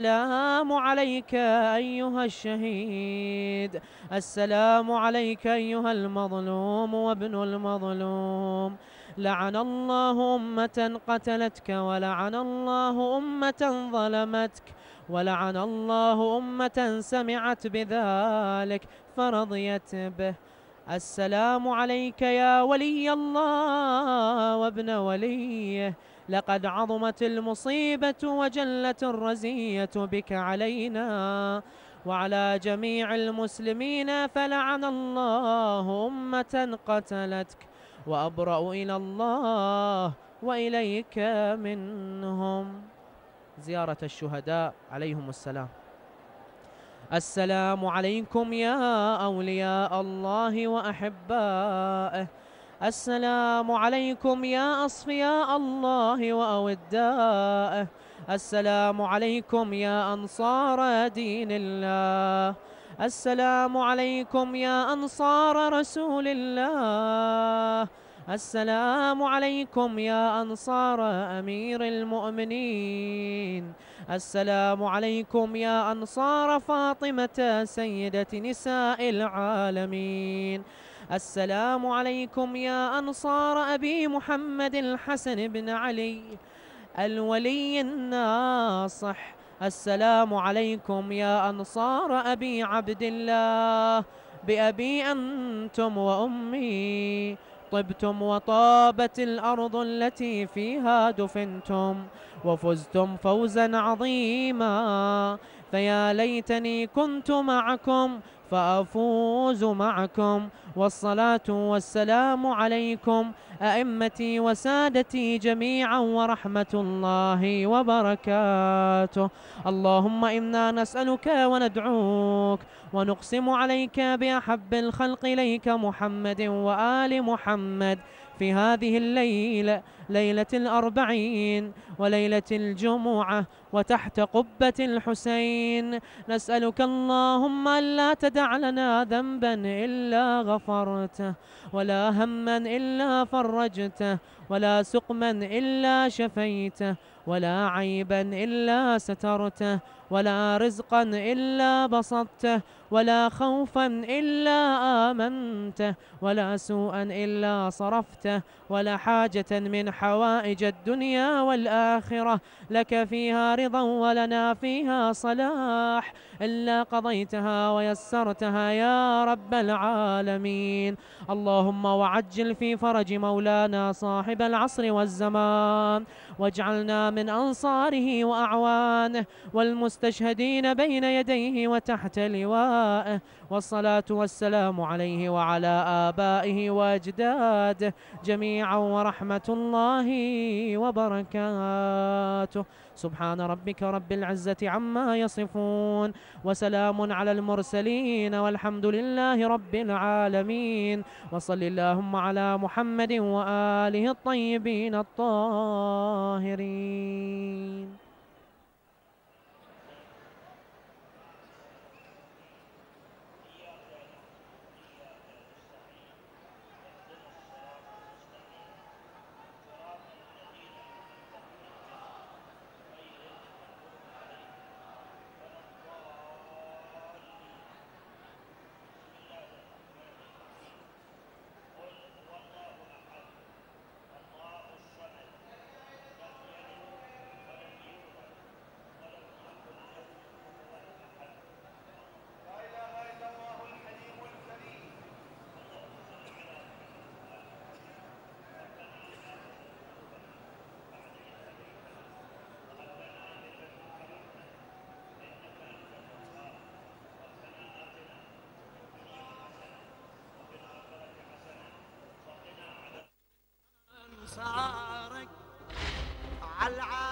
السلام عليك أيها الشهيد السلام عليك أيها المظلوم وابن المظلوم لعن الله أمة قتلتك ولعن الله أمة ظلمتك ولعن الله أمة سمعت بذلك فرضيت به السلام عليك يا ولي الله وابن وليه لقد عظمت المصيبة وجلت الرزية بك علينا وعلى جميع المسلمين فلعن الله أمة قتلتك وأبرأ إلى الله وإليك منهم زيارة الشهداء عليهم السلام السلام عليكم يا أولياء الله وأحبائه السلام عليكم يا أصفياء الله وأودائه السلام عليكم يا أنصار دين الله السلام عليكم يا أنصار رسول الله السلام عليكم يا أنصار أمير المؤمنين السلام عليكم يا أنصار فاطمة سيدة نساء العالمين السلام عليكم يا أنصار أبي محمد الحسن بن علي الولي الناصح السلام عليكم يا أنصار أبي عبد الله بأبي أنتم وأمي طبتم وطابت الأرض التي فيها دفنتم وفزتم فوزا عظيما فيا ليتني كنت معكم فأفوز معكم والصلاة والسلام عليكم أئمتي وسادتي جميعا ورحمة الله وبركاته اللهم إنا نسألك وندعوك ونقسم عليك بأحب الخلق إليك محمد وآل محمد في هذه الليلة ليلة الأربعين وليلة الجمعة وتحت قبة الحسين نسألك اللهم ألا تدع لنا ذنبا إلا غفرته ولا هما إلا فرجته فرجته ولا سقما إلا شفيته ولا عيبا إلا سترته ولا رزقا إلا بسطته ولا خوفا إلا آمنته ولا سوءا إلا صرفته ولا حاجة من حوائج الدنيا والآخرة لك فيها رضا ولنا فيها صلاح إلا قضيتها ويسرتها يا رب العالمين اللهم وعجل في فرج موتنا مولانا صاحب العصر والزمان واجعلنا من أنصاره وأعوانه والمستشهدين بين يديه وتحت لوائه والصلاة والسلام عليه وعلى آبائه وأجداده جميعا ورحمة الله وبركاته سبحان ربك رب العزة عما يصفون وسلام على المرسلين والحمد لله رب العالمين وصل اللهم على محمد وآله الطيبين الطاهرين صارك على